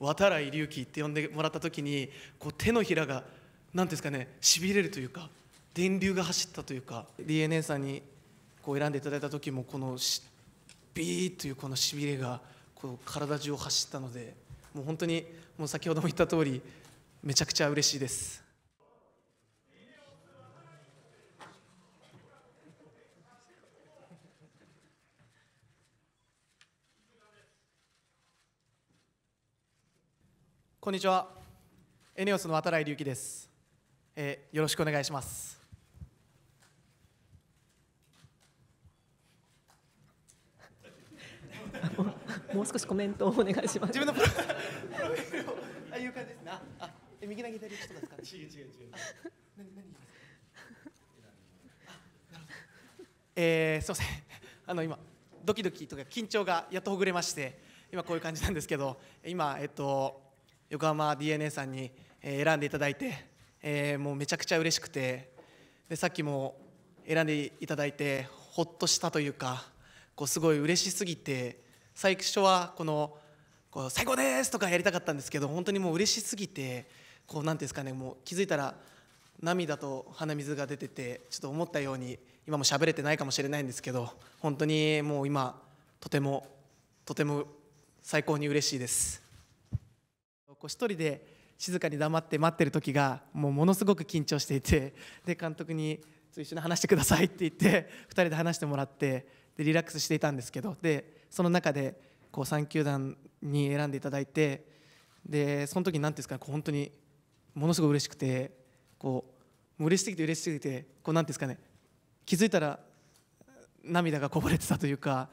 渡来隆起って呼んでもらった時にこう手のひらが何ですかねしびれるというか電流が走ったというか DNA さんにこう選んでいただいた時もこのビーというこのしびれがこう体中を走ったのでもう本当にもう先ほども言った通りめちゃくちゃ嬉しいです。こんにちは。エネオスの渡来隆樹です、えー、よろしくお願いします。もう少しコメントをお願いします。自分のプロフあいう感じですね。右投げ左打ちとかですか、ね。違う違う違う。何何ですか。えー、すみません。あの今ドキドキとか緊張がやっとほぐれまして、今こういう感じなんですけど、今えっと横浜 d n a さんに選んでいただいて、えー、もうめちゃくちゃ嬉しくてでさっきも選んでいただいてほっとしたというかこうすごい嬉しすぎて最初はこのこう「最高です!」とかやりたかったんですけど本当にもう嬉しすぎてこうなんですかねもう気づいたら涙と鼻水が出ててちょっと思ったように今も喋れてないかもしれないんですけど本当にもう今とてもとても最高に嬉しいです。こう一人で静かに黙って待ってる時がもうものすごく緊張していてで監督に一緒に話してくださいって言って2人で話してもらってでリラックスしていたんですけどでその中でこう3球団に選んでいただいてでその時何ていうんですかう本当にものすごく嬉しくてこう嬉しすぎて嬉しすぎてこううんですかね気づいたら涙がこぼれてたというか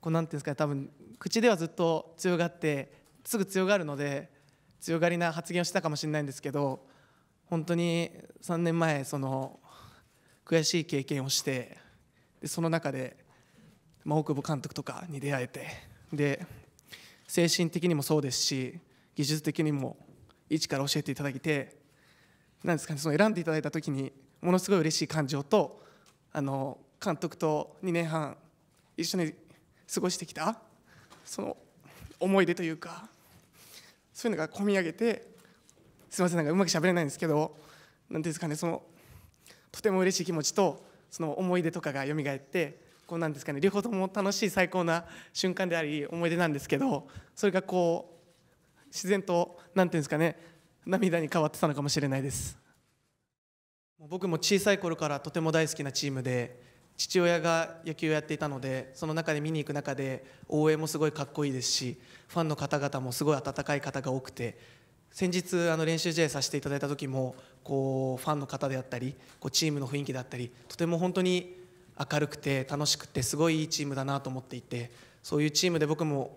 こう何ていうんですかね多分口ではずっと強がってすぐ強がるので。強がりな発言をしたかもしれないんですけど本当に3年前その悔しい経験をしてでその中で、まあ、大久保監督とかに出会えてで精神的にもそうですし技術的にも一から教えていただいてなんですか、ね、その選んでいただいた時にものすごい嬉しい感情とあの監督と2年半一緒に過ごしてきたその思い出というかそういうのが込み上げてすみませんなんかうまくしゃべれないんですけど何ですかねそのとても嬉しい気持ちとその思い出とかが蘇ってこうなんですかね両方とも楽しい最高な瞬間であり思い出なんですけどそれがこう自然と何ていうんですかね涙に変わってたのかもしれないです僕も小さい頃からとても大好きなチームで父親が野球をやっていたのでその中で見に行く中で応援もすごいかっこいいですしファンの方々もすごい温かい方が多くて先日あの練習試合させていただいた時もこうファンの方であったりこうチームの雰囲気だったりとても本当に明るくて楽しくてすごいいいチームだなと思っていてそういうチームで僕も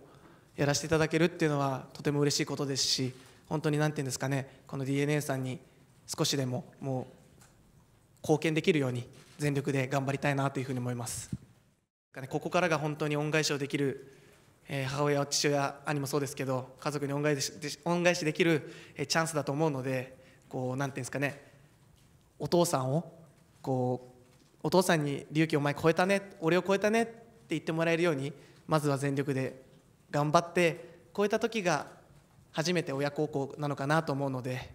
やらせていただけるっていうのはとても嬉しいことですし本当に何て言うんですかねこの d n a さんに少しでももう貢献できるように全力で頑張りたいなというふうに思いますここからが本当に恩返しをできる、母親父親兄もそうですけど家族に恩返し恩返しできる、チャンスだと思うのでこうなんていうんですかねお父さんをこうお父さんに「隆起お前超えたね俺を超えたね」って言ってもらえるようにまずは全力で頑張って超えた時が初めて親孝行なのかなと思うので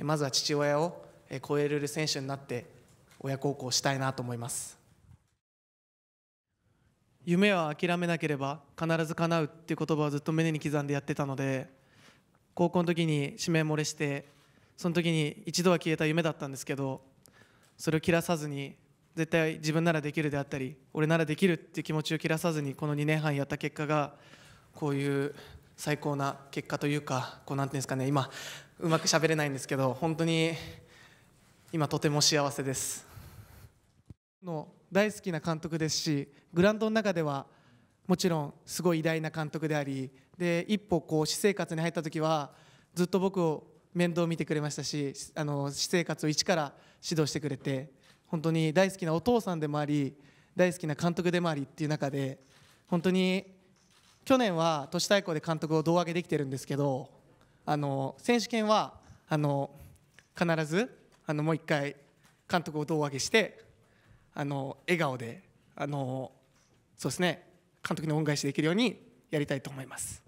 まずは父親を超えれる選手になって親孝行したいなと思います夢は諦めなければ必ず叶うっていう言葉をずっと胸に刻んでやってたので高校の時に指名漏れしてその時に一度は消えた夢だったんですけどそれを切らさずに絶対自分ならできるであったり俺ならできるっていう気持ちを切らさずにこの2年半やった結果がこういう最高な結果というかこうなんていうんですかね今うまくしゃべれないんですけど本当に今とても幸せです。の大好きな監督ですしグラウンドの中ではもちろんすごい偉大な監督でありで一歩こう私生活に入った時はずっと僕を面倒を見てくれましたしあの私生活を一から指導してくれて本当に大好きなお父さんでもあり大好きな監督でもありっていう中で本当に去年は都市対抗で監督を胴上げできてるんですけどあの選手権はあの必ずあのもう1回監督を胴上げしてあの笑顔であのそうですね監督に恩返しできるようにやりたいと思います。